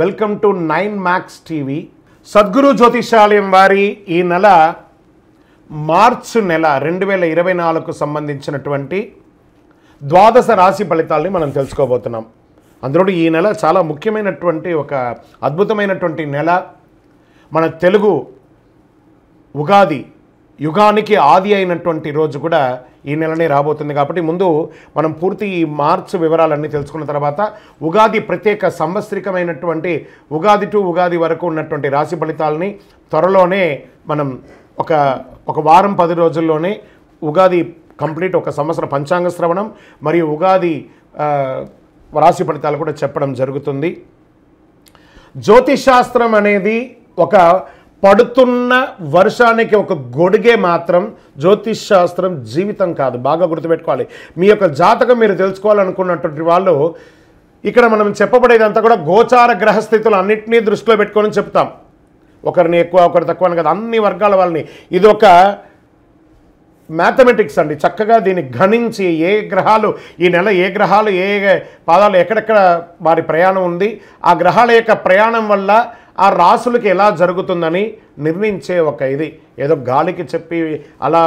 welcome to nine max TV Sadguru Jyotishalayam వారి ఈ నెల మార్చు నెల రెండు వేల ఇరవై నాలుగుకు సంబంధించినటువంటి ద్వాదశ రాశి ఫలితాలని మనం తెలుసుకోబోతున్నాం అందులో ఈ నెల చాలా ముఖ్యమైనటువంటి ఒక అద్భుతమైనటువంటి నెల మన తెలుగు ఉగాది యుగానికి ఆది అయినటువంటి రోజు కూడా ఈ నెలనే రాబోతుంది కాబట్టి ముందు మనం పూర్తి ఈ మార్చ్ వివరాలన్నీ తెలుసుకున్న తర్వాత ఉగాది ప్రత్యేక సంవత్సరికమైనటువంటి ఉగాది టు ఉగాది వరకు ఉన్నటువంటి రాశి ఫలితాలని త్వరలోనే మనం ఒక ఒక వారం పది రోజుల్లోనే ఉగాది కంప్లీట్ ఒక సంవత్సర పంచాంగ శ్రవణం మరియు ఉగాది రాశి ఫలితాలు కూడా చెప్పడం జరుగుతుంది జ్యోతిషాస్త్రం అనేది ఒక పడుతున్న వర్షానికి ఒక గొడుగే మాత్రం జ్యోతిష్ శాస్త్రం జీవితం కాదు బాగా గుర్తుపెట్టుకోవాలి మీ యొక్క జాతకం మీరు తెలుసుకోవాలనుకున్నటువంటి వాళ్ళు ఇక్కడ మనం చెప్పబడేదంతా కూడా గోచార గ్రహస్థితులు అన్నింటినీ దృష్టిలో పెట్టుకొని చెప్తాం ఒకరిని ఎక్కువ ఒకరు తక్కువ అని కదా అన్ని వర్గాల వాళ్ళని ఇది ఒక మ్యాథమెటిక్స్ అండి చక్కగా దీన్ని గణించి ఏ గ్రహాలు ఈ నెల ఏ గ్రహాలు ఏ పాదాలు ఎక్కడెక్కడ వారి ప్రయాణం ఉంది ఆ గ్రహాల యొక్క ప్రయాణం వల్ల ఆ రాసులకి ఎలా జరుగుతుందని నిర్ణయించే ఒక ఇది ఏదో గాలికి చెప్పి అలా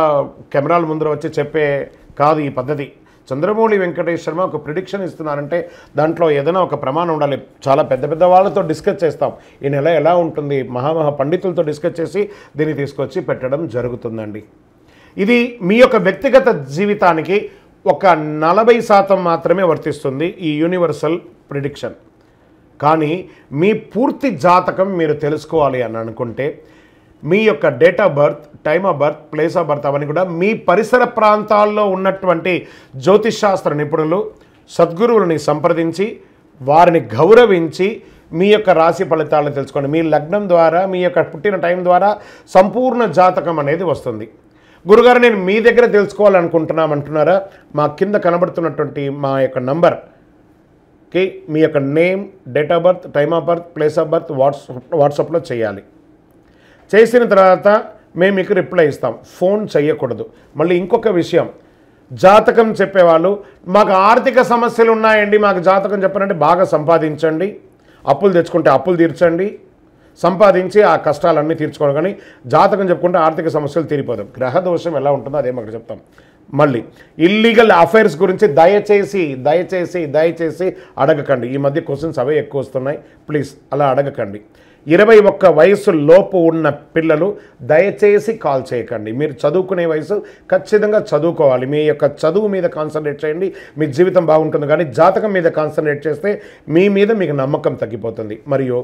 కెమెరాల ముందర వచ్చి చెప్పే కాదు ఈ పద్ధతి చంద్రమౌళి వెంకటేష్ శర్మ ఒక ప్రిడిక్షన్ ఇస్తున్నారంటే దాంట్లో ఏదైనా ఒక ప్రమాణం ఉండాలి చాలా పెద్ద పెద్ద వాళ్ళతో డిస్కస్ చేస్తాం ఈ నెల ఎలా ఉంటుంది మహామహా పండితులతో డిస్కస్ చేసి దీన్ని తీసుకొచ్చి పెట్టడం జరుగుతుందండి ఇది మీ యొక్క వ్యక్తిగత జీవితానికి ఒక నలభై శాతం మాత్రమే వర్తిస్తుంది ఈ యూనివర్సల్ ప్రిడిక్షన్ కానీ మీ పూర్తి జాతకం మీరు తెలుసుకోవాలి అని అనుకుంటే మీ యొక్క date of birth time of birth place of birth అవన్నీ కూడా మీ పరిసర ప్రాంతాల్లో ఉన్నటువంటి జ్యోతిషాస్త్ర నిపుణులు సద్గురువులని సంప్రదించి వారిని గౌరవించి మీ యొక్క రాశి ఫలితాలను తెలుసుకోండి మీ లగ్నం ద్వారా మీ యొక్క పుట్టిన టైం ద్వారా సంపూర్ణ జాతకం అనేది వస్తుంది గురుగారు నేను మీ దగ్గర తెలుసుకోవాలనుకుంటున్నామంటున్నారా మా కింద కనబడుతున్నటువంటి మా యొక్క నంబర్ కి మీ యొక్క name date of birth time of birth place of birth WhatsApp వాట్సాప్లో చేయాలి చేసిన తర్వాత మేము మీకు రిప్లై ఇస్తాం ఫోన్ చేయకూడదు మళ్ళీ ఇంకొక విషయం జాతకం చెప్పేవాళ్ళు మాకు ఆర్థిక సమస్యలు ఉన్నాయండి మాకు జాతకం చెప్పారంటే బాగా సంపాదించండి అప్పులు తెచ్చుకుంటే అప్పులు తీర్చండి సంపాదించి ఆ కష్టాలన్నీ తీర్చుకోవాలి కానీ జాతకం చెప్పుకుంటే ఆర్థిక సమస్యలు తీరిపోదు గ్రహదోషం ఎలా ఉంటుందో అదే మాకు చెప్తాం మళ్ళీ ఇల్లీగల్ అఫైర్స్ గురించి దయచేసి దయచేసి దయచేసి అడగకండి ఈ మధ్య క్వశ్చన్స్ అవే ఎక్కువ వస్తున్నాయి ప్లీజ్ అలా అడగకండి ఇరవై ఒక్క వయసు లోపు ఉన్న పిల్లలు దయచేసి కాల్ చేయకండి మీరు చదువుకునే వయసు ఖచ్చితంగా చదువుకోవాలి మీ యొక్క చదువు మీద కాన్సన్ట్రేట్ చేయండి మీ జీవితం బాగుంటుంది కానీ జాతకం మీద కాన్సన్ట్రేట్ చేస్తే మీ మీద మీకు నమ్మకం తగ్గిపోతుంది మరియు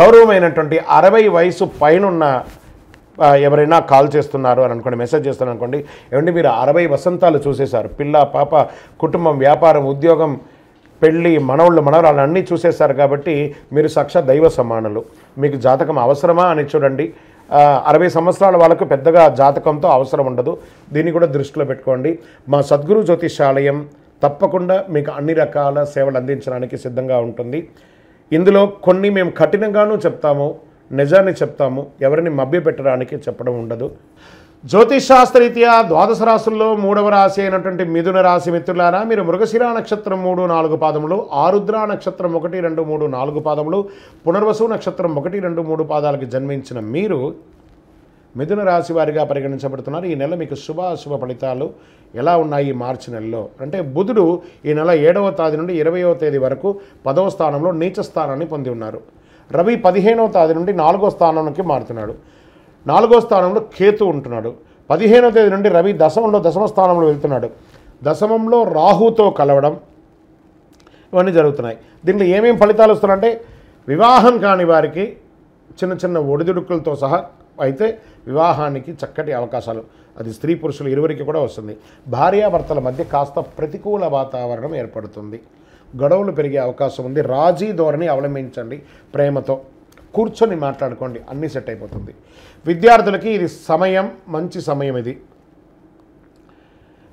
గౌరవమైనటువంటి అరవై వయసు పైనున్న ఎవరైనా కాల్ చేస్తున్నారు అని అనుకోండి మెసేజ్ చేస్తున్నారు అనుకోండి ఏమంటే మీరు అరవై వసంతాలు చూసేశారు పిల్ల పాప కుటుంబం వ్యాపారం ఉద్యోగం పెళ్ళి మనవుళ్ళు మనవరాలు అన్నీ చూసేశారు కాబట్టి మీరు సాక్షాత్ దైవ సమానులు మీకు జాతకం అవసరమా అని చూడండి అరవై సంవత్సరాల వాళ్ళకు పెద్దగా జాతకంతో అవసరం ఉండదు దీన్ని కూడా దృష్టిలో పెట్టుకోండి మా సద్గురు జ్యోతిషాలయం తప్పకుండా మీకు అన్ని రకాల సేవలు అందించడానికి సిద్ధంగా ఉంటుంది ఇందులో కొన్ని మేము కఠినంగానూ చెప్తాము నిజాన్ని చెప్తాము ఎవరిని మభ్యపెట్టడానికి చెప్పడం ఉండదు జ్యోతిషాస్త్రరీత్యా ద్వాదశ రాశుల్లో మూడవ రాశి అయినటువంటి మిథున రాశి మిత్రులారా మీరు మృగశిర నక్షత్రం మూడు నాలుగు పాదములు ఆరుద్ర నక్షత్రం ఒకటి రెండు మూడు నాలుగు పాదములు పునర్వసు నక్షత్రం ఒకటి రెండు మూడు పాదాలకు జన్మించిన మీరు మిథున రాశి వారిగా పరిగణించబడుతున్నారు ఈ నెల మీకు శుభ అశుభ ఫలితాలు ఎలా ఉన్నాయి మార్చి నెలలో అంటే బుధుడు ఈ నెల ఏడవ తేదీ నుండి ఇరవయవ తేదీ వరకు పదవ స్థానంలో నీచ స్థానాన్ని పొంది ఉన్నారు రవి పదిహేనవ తేదీ నుండి నాలుగో స్థానానికి మారుతున్నాడు నాలుగో స్థానంలో కేతు ఉంటున్నాడు పదిహేనవ తేదీ నుండి రవి దశమంలో దశమ స్థానంలో వెళ్తున్నాడు దశమంలో రాహుతో కలవడం ఇవన్నీ జరుగుతున్నాయి దీంట్లో ఏమేమి ఫలితాలు వస్తున్నాయంటే వివాహం కాని వారికి చిన్న చిన్న ఒడిదుడుకులతో సహా అయితే వివాహానికి చక్కటి అవకాశాలు అది స్త్రీ పురుషులు ఇరువురికి కూడా వస్తుంది భార్యాభర్తల మధ్య కాస్త ప్రతికూల వాతావరణం ఏర్పడుతుంది గొడవలు పెరిగే అవకాశం ఉంది రాజీ ధోరణి అవలంబించండి ప్రేమతో కూర్చొని మాట్లాడుకోండి అన్నీ సెట్ అయిపోతుంది విద్యార్థులకి ఇది సమయం మంచి సమయం ఇది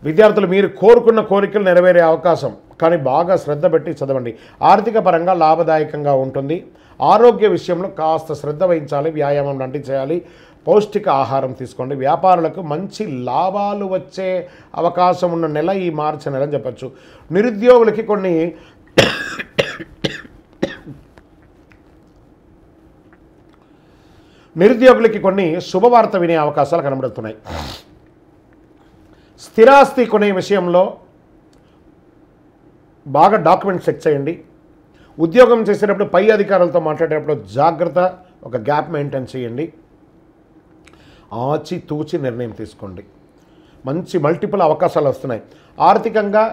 విద్యార్థులు మీరు కోరుకున్న కోరికలు నెరవేరే అవకాశం కానీ బాగా శ్రద్ధ పెట్టి చదవండి ఆర్థిక పరంగా లాభదాయకంగా ఉంటుంది ఆరోగ్య విషయంలో కాస్త శ్రద్ధ వహించాలి వ్యాయామం లాంటివి చేయాలి పౌష్టిక ఆహారం తీసుకోండి వ్యాపారులకు మంచి లాభాలు వచ్చే అవకాశం ఉన్న నెల ఈ మార్చి నెల అని చెప్పచ్చు నిరుద్యోగులకి కొన్ని నిరుద్యోగులకి కొన్ని శుభవార్త వినే అవకాశాలు కనబడుతున్నాయి స్థిరాస్తి కొనే విషయంలో బాగా డాక్యుమెంట్స్ చెక్ చేయండి ఉద్యోగం చేసేటప్పుడు పై అధికారులతో మాట్లాడేటప్పుడు జాగ్రత్త ఒక గ్యాప్ మెయింటైన్ చేయండి ఆచితూచి నిర్ణయం తీసుకోండి మంచి మల్టిపుల్ అవకాశాలు వస్తున్నాయి ఆర్థికంగా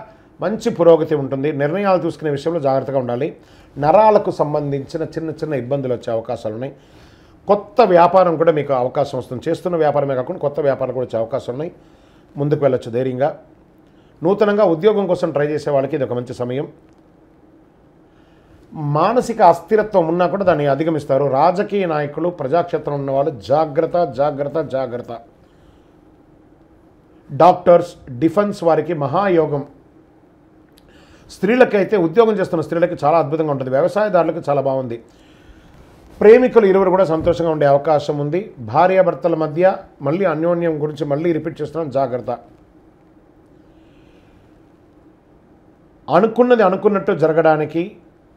మంచి పురోగతి ఉంటుంది నిర్ణయాలు తీసుకునే విషయంలో జాగ్రత్తగా ఉండాలి నరాలకు సంబంధించిన చిన్న చిన్న ఇబ్బందులు వచ్చే అవకాశాలు ఉన్నాయి కొత్త వ్యాపారం కూడా మీకు అవకాశం వస్తుంది చేస్తున్న వ్యాపారమే కాకుండా కొత్త వ్యాపారం కూడా వచ్చే అవకాశం ఉన్నాయి ముందుకు వెళ్ళొచ్చు ధైర్యంగా నూతనంగా ఉద్యోగం కోసం ట్రై చేసే వాళ్ళకి ఇది ఒక మంచి సమయం మానసిక అస్థిరత్వం ఉన్నా కూడా దాన్ని అధిగమిస్తారు రాజకీయ నాయకులు ప్రజాక్షేత్రం ఉన్న వాళ్ళు జాగ్రత్త జాగ్రత్త జాగ్రత్త డాక్టర్స్ డిఫెన్స్ వారికి మహాయోగం స్త్రీలకైతే ఉద్యోగం చేస్తున్న స్త్రీలకి చాలా అద్భుతంగా ఉంటుంది వ్యవసాయదారులకు చాలా బాగుంది ప్రేమికులు ఇరువురు కూడా సంతోషంగా ఉండే అవకాశం ఉంది భార్యాభర్తల మధ్య మళ్ళీ అన్యోన్యం గురించి మళ్ళీ రిపీట్ చేస్తున్నాం జాగ్రత్త అనుకున్నది అనుకున్నట్టు జరగడానికి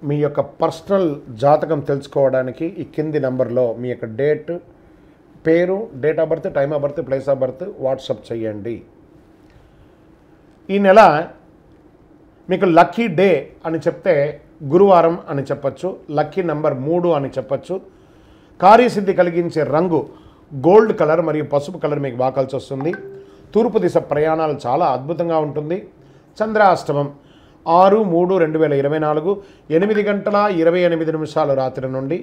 మీ యొక్క పర్సనల్ జాతకం తెలుసుకోవడానికి ఈ కింది నెంబర్లో మీ యొక్క డేట్ పేరు date of birth time of birth place of birth WhatsApp చేయండి ఈ నెల మీకు లక్కీ డే అని చెప్తే గురువారం అని చెప్పచ్చు లక్కీ నెంబర్ మూడు అని చెప్పచ్చు కార్యసిద్ధి కలిగించే రంగు గోల్డ్ కలర్ మరియు పసుపు కలర్ మీకు వాకాల్సి వస్తుంది తూర్పు దిశ ప్రయాణాలు చాలా అద్భుతంగా ఉంటుంది చంద్రాష్టమం ఆరు మూడు రెండు వేల ఇరవై నాలుగు ఎనిమిది గంటల ఇరవై ఎనిమిది నిమిషాలు రాత్రి నుండి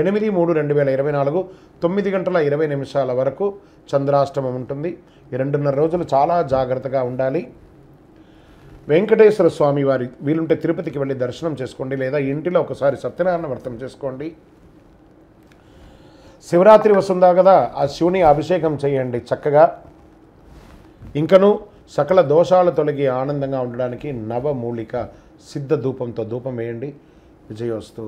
ఎనిమిది మూడు రెండు వేల ఇరవై నాలుగు తొమ్మిది గంటల ఇరవై నిమిషాల వరకు చంద్రాష్టమం ఉంటుంది ఈ రెండున్నర రోజులు చాలా జాగ్రత్తగా ఉండాలి వెంకటేశ్వర స్వామి వారి వీలుంటే తిరుపతికి వెళ్ళి దర్శనం చేసుకోండి లేదా ఇంటిలో ఒకసారి సత్యనారాయణ వ్రతం చేసుకోండి శివరాత్రి వస్తుందా కదా ఆ శివుని అభిషేకం చేయండి చక్కగా ఇంకను సకల దోషాలు తొలగి ఆనందంగా ఉండడానికి నవమూలిక సిద్ధ ధూపంతో ధూపం వేయండి విజయోస్తు